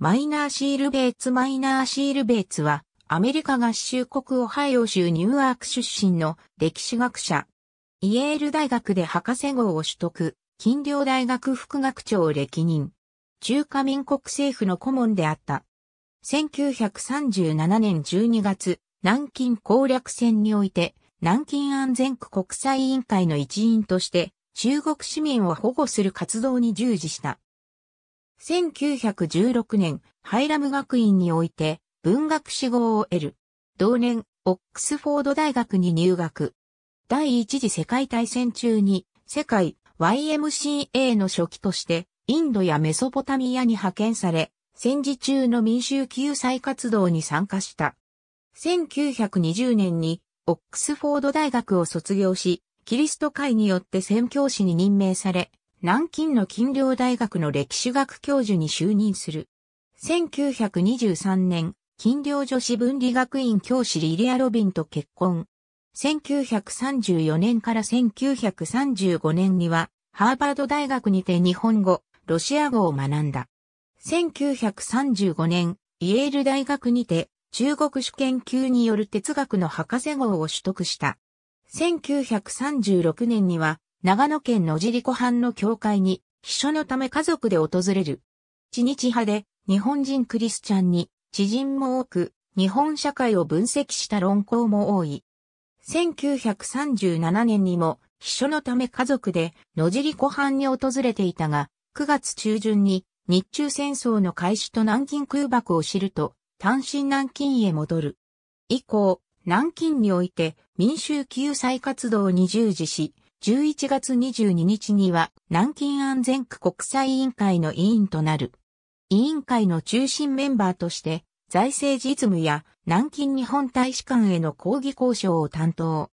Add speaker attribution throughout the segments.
Speaker 1: マイナーシールベーツマイナーシールベーツは、アメリカ合衆国オハイオ州ニューアーク出身の歴史学者。イエール大学で博士号を取得、近陵大学副学長を歴任。中華民国政府の顧問であった。1937年12月、南京攻略戦において、南京安全区国際委員会の一員として、中国市民を保護する活動に従事した。1916年、ハイラム学院において文学志望を得る。同年、オックスフォード大学に入学。第一次世界大戦中に、世界 YMCA の初期として、インドやメソポタミアに派遣され、戦時中の民衆救済活動に参加した。1920年に、オックスフォード大学を卒業し、キリスト会によって宣教師に任命され、南京の近陵大学の歴史学教授に就任する。1923年、近陵女子文理学院教師リリア・ロビンと結婚。1934年から1935年には、ハーバード大学にて日本語、ロシア語を学んだ。1935年、イエール大学にて、中国主研究による哲学の博士号を取得した。1936年には、長野県野尻湖畔の教会に、秘書のため家族で訪れる。地日派で、日本人クリスチャンに、知人も多く、日本社会を分析した論考も多い。1937年にも、秘書のため家族で野尻湖畔に訪れていたが、9月中旬に日中戦争の開始と南京空爆を知ると、単身南京へ戻る。以降、南京において民衆救済活動に従事し、11月22日には南京安全区国際委員会の委員となる。委員会の中心メンバーとして、財政実務や南京日本大使館への抗議交渉を担当。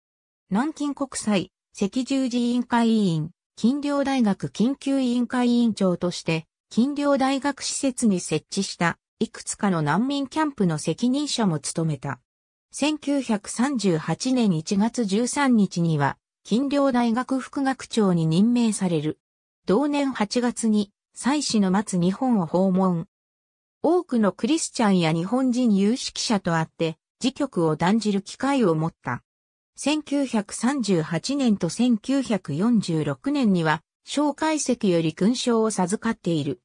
Speaker 1: 南京国際赤十字委員会委員、近陵大学緊急委員会委員長として、近陵大学施設に設置したいくつかの難民キャンプの責任者も務めた。1938年1月13日には、金陵大学副学長に任命される。同年8月に、妻子の待つ日本を訪問。多くのクリスチャンや日本人有識者と会って、自局を断じる機会を持った。1938年と1946年には、蒋介石より勲章を授かっている。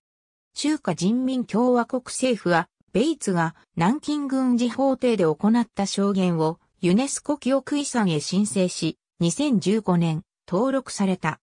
Speaker 1: 中華人民共和国政府は、ベイツが南京軍事法廷で行った証言をユネスコ記憶遺産へ申請し、2015年、登録された。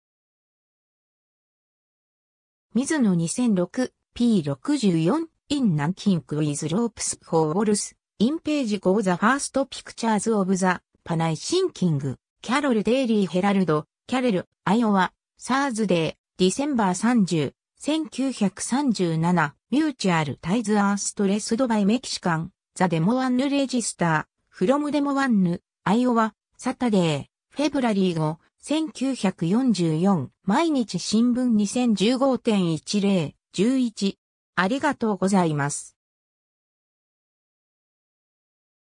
Speaker 1: 水野 2006P64 in 南京クィズロープスフォーオルス、インページゴーザファーストピクチャーズオブザ、パナイシンキング、キャロルデイリーヘラルド、キャレル、アイオワ、サーズデー、ディセンバー30、1937、ミューチュアルタイズアーストレスドバイメキシカン、ザデモワンヌレジスター、フロムデモワンヌ、アイオワ、サタデー。フェブラリー号、1944、毎日新聞2015.10、11。ありがとうございます。